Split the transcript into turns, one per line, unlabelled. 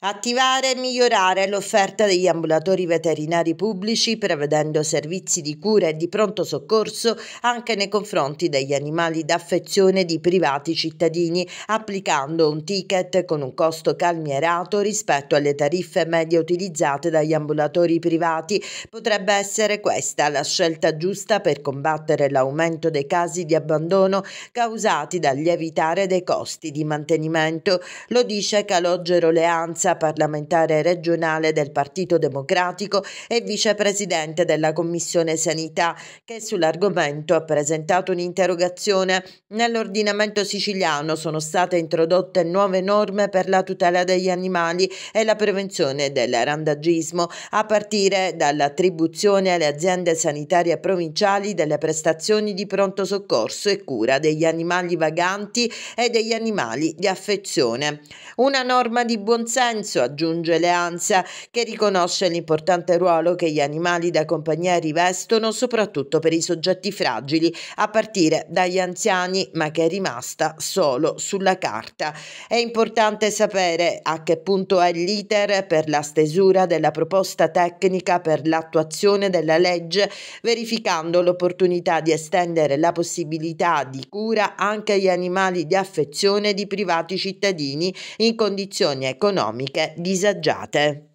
Attivare e migliorare l'offerta degli ambulatori veterinari pubblici prevedendo servizi di cura e di pronto soccorso anche nei confronti degli animali d'affezione di privati cittadini, applicando un ticket con un costo calmierato rispetto alle tariffe medie utilizzate dagli ambulatori privati. Potrebbe essere questa la scelta giusta per combattere l'aumento dei casi di abbandono causati dal lievitare dei costi di mantenimento. Lo dice Calogero Leanza minoranza parlamentare regionale del Partito Democratico e vicepresidente della Commissione Sanità, che sull'argomento ha presentato un'interrogazione. Nell'ordinamento siciliano sono state introdotte nuove norme per la tutela degli animali e la prevenzione del randagismo, a partire dall'attribuzione alle aziende sanitarie provinciali delle prestazioni di pronto soccorso e cura degli animali vaganti e degli animali di affezione. Una norma di buonsenso silenzio, aggiunge Leanza, che riconosce l'importante ruolo che gli animali da compagnia rivestono soprattutto per i soggetti fragili, a partire dagli anziani, ma che è rimasta solo sulla carta. È importante sapere a che punto è l'iter per la stesura della proposta tecnica per l'attuazione della legge, verificando l'opportunità di estendere la possibilità di cura anche agli animali di affezione di privati cittadini in condizioni economiche economiche disagiate.